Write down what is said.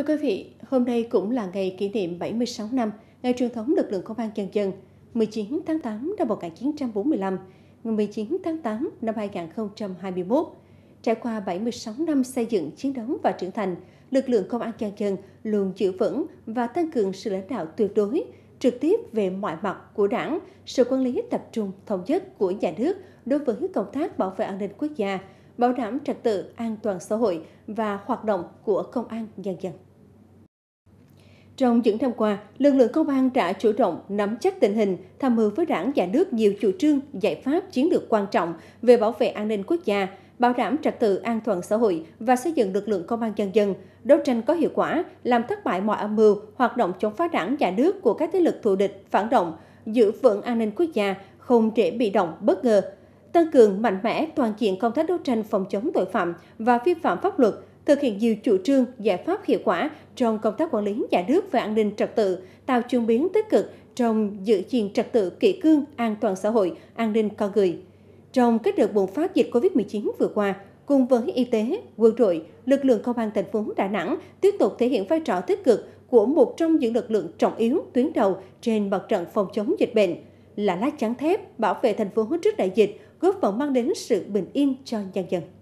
Thưa quý vị, hôm nay cũng là ngày kỷ niệm 76 năm ngày truyền thống lực lượng công an nhân dân 19 tháng 8 năm 1945, ngày 19 tháng 8 năm 2021. Trải qua 76 năm xây dựng, chiến đấu và trưởng thành, lực lượng công an nhân dân luôn giữ vững và tăng cường sự lãnh đạo tuyệt đối, trực tiếp về mọi mặt của đảng, sự quản lý tập trung thống nhất của nhà nước đối với công tác bảo vệ an ninh quốc gia, bảo đảm trật tự an toàn xã hội và hoạt động của công an nhân dân. Trong những năm qua, lực lượng công an đã chủ động nắm chắc tình hình, tham mưu với đảng nhà nước nhiều chủ trương, giải pháp chiến lược quan trọng về bảo vệ an ninh quốc gia, bảo đảm trật tự an toàn xã hội và xây dựng lực lượng công an nhân dân, đấu tranh có hiệu quả, làm thất bại mọi âm mưu, hoạt động chống phá đảng nhà nước của các thế lực thù địch, phản động, giữ vững an ninh quốc gia, không để bị động, bất ngờ, tăng cường mạnh mẽ toàn diện công tác đấu tranh phòng chống tội phạm và vi phạm pháp luật, thực hiện nhiều chủ trương, giải pháp hiệu quả trong công tác quản lý nhà nước về an ninh trật tự, tạo chuyển biến tích cực trong giữ gìn trật tự kỷ cương, an toàn xã hội, an ninh con người. Trong các đợt bùng phát dịch COVID-19 vừa qua, cùng với y tế, quân đội, lực lượng công an thành phố Đà Nẵng tiếp tục thể hiện vai trò tích cực của một trong những lực lượng trọng yếu tuyến đầu trên mặt trận phòng chống dịch bệnh, là lá chắn thép bảo vệ thành phố trước đại dịch, góp phần mang đến sự bình yên cho nhân dân.